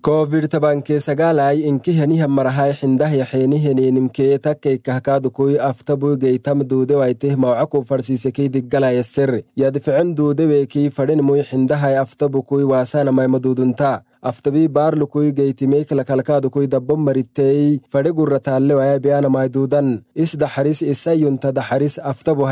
covid tobankee sagaalay inkiheniha marahay xindah yaxeeniheninimkee takkay kahkaadukui aftabui geytam duudewaitih mawcaku farsiisekeydi galaya sir yadficen duudeweekii fadhinmui xindahay aftabukui waasanamay maduudunta aftabii baarlukui geytimeeklakalkaadukui dabbo maritey fadhe gurra taallewaya biyanamay duudan isdaxaris isayunta daxaris aftabu